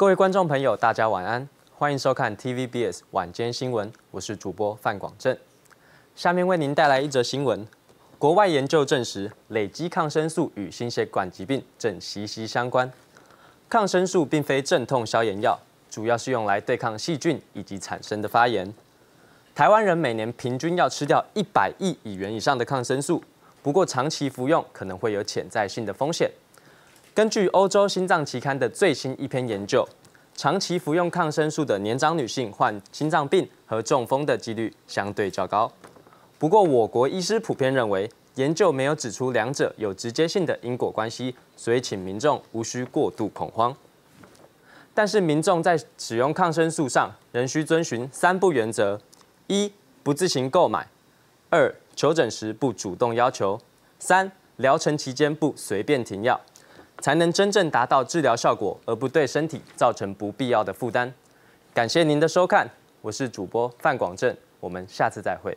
各位观众朋友，大家晚安，欢迎收看 TVBS 晚间新闻，我是主播范广正。下面为您带来一则新闻：国外研究证实，累积抗生素与心血管疾病正息息相关。抗生素并非镇痛消炎药，主要是用来对抗细菌以及产生的发炎。台湾人每年平均要吃掉一百亿以元以上的抗生素，不过长期服用可能会有潜在性的风险。根据欧洲心脏期刊的最新一篇研究，长期服用抗生素的年长女性患心脏病和中风的几率相对较高。不过，我国医师普遍认为，研究没有指出两者有直接性的因果关系，所以请民众无需过度恐慌。但是，民众在使用抗生素上仍需遵循三不原则：一、不自行购买；二、求诊时不主动要求；三、疗程期间不随便停药。才能真正达到治疗效果，而不对身体造成不必要的负担。感谢您的收看，我是主播范广正，我们下次再会。